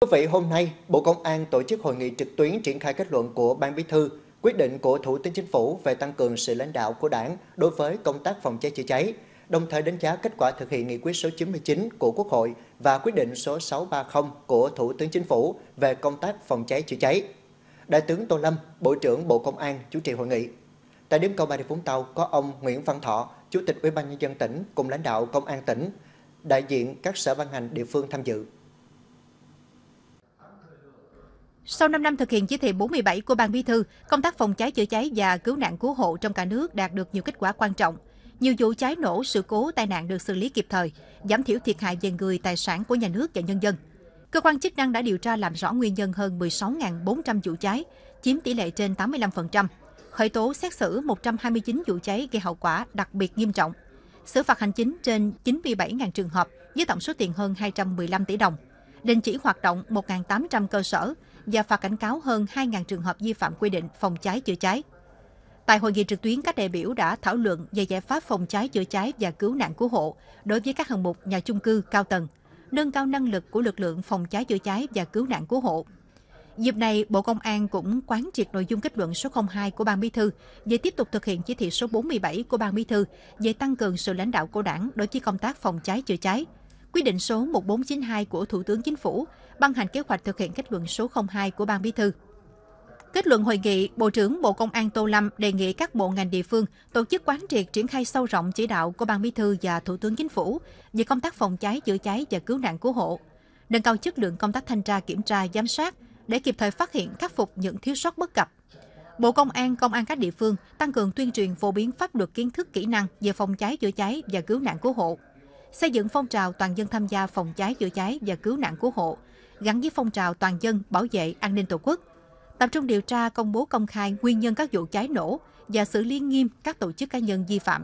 Quý vị, hôm nay, Bộ Công an tổ chức hội nghị trực tuyến triển khai kết luận của Ban Bí thư, quyết định của Thủ tướng Chính phủ về tăng cường sự lãnh đạo của Đảng đối với công tác phòng cháy chữa cháy, đồng thời đánh giá kết quả thực hiện nghị quyết số 99 của Quốc hội và quyết định số 630 của Thủ tướng Chính phủ về công tác phòng cháy chữa cháy. Đại tướng Tô Lâm, Bộ trưởng Bộ Công an chủ trì hội nghị. Tại điểm cầu Bà Rịa Vũng Tàu có ông Nguyễn Văn Thọ, Chủ tịch Ủy ban nhân dân tỉnh cùng lãnh đạo Công an tỉnh, đại diện các sở ban ngành địa phương tham dự. Sau 5 năm thực hiện chỉ thị 47 của Ban Bí thư, công tác phòng cháy chữa cháy và cứu nạn cứu hộ trong cả nước đạt được nhiều kết quả quan trọng. Nhiều vụ cháy nổ, sự cố, tai nạn được xử lý kịp thời, giảm thiểu thiệt hại về người, tài sản của nhà nước và nhân dân. Cơ quan chức năng đã điều tra làm rõ nguyên nhân hơn 16.400 vụ cháy, chiếm tỷ lệ trên 85%, khởi tố xét xử 129 vụ cháy gây hậu quả đặc biệt nghiêm trọng, xử phạt hành chính trên 97.000 trường hợp với tổng số tiền hơn 215 tỷ đồng, đình chỉ hoạt động 1.800 cơ sở, và phạt cảnh cáo hơn 2.000 trường hợp vi phạm quy định phòng cháy chữa cháy. Tại hội nghị trực tuyến, các đại biểu đã thảo luận về giải pháp phòng cháy chữa cháy và cứu nạn cứu hộ đối với các hạng mục nhà chung cư cao tầng, nâng cao năng lực của lực lượng phòng cháy chữa cháy và cứu nạn cứu hộ. Dịp này, Bộ Công an cũng quán triệt nội dung kết luận số 02 của Ban Bí thư về tiếp tục thực hiện chỉ thị số 47 của Ban Bí thư về tăng cường sự lãnh đạo của Đảng đối với công tác phòng cháy chữa cháy Quyết định số 1492 của Thủ tướng Chính phủ ban hành kế hoạch thực hiện kết luận số 02 của Ban Bí thư. Kết luận hội nghị, Bộ trưởng Bộ Công an Tô Lâm đề nghị các bộ ngành địa phương tổ chức quán triệt triển khai sâu rộng chỉ đạo của Ban Bí thư và Thủ tướng Chính phủ về công tác phòng cháy, chữa cháy và cứu nạn cứu hộ, nâng cao chất lượng công tác thanh tra kiểm tra giám sát để kịp thời phát hiện khắc phục những thiếu sót bất cập. Bộ Công an, Công an các địa phương tăng cường tuyên truyền phổ biến pháp luật kiến thức kỹ năng về phòng cháy chữa cháy và cứu nạn cứu hộ, xây dựng phong trào toàn dân tham gia phòng cháy chữa cháy và cứu nạn cứu hộ, gắn với phong trào toàn dân bảo vệ an ninh Tổ quốc, tập trung điều tra công bố công khai nguyên nhân các vụ cháy nổ và xử lý nghiêm các tổ chức cá nhân vi phạm.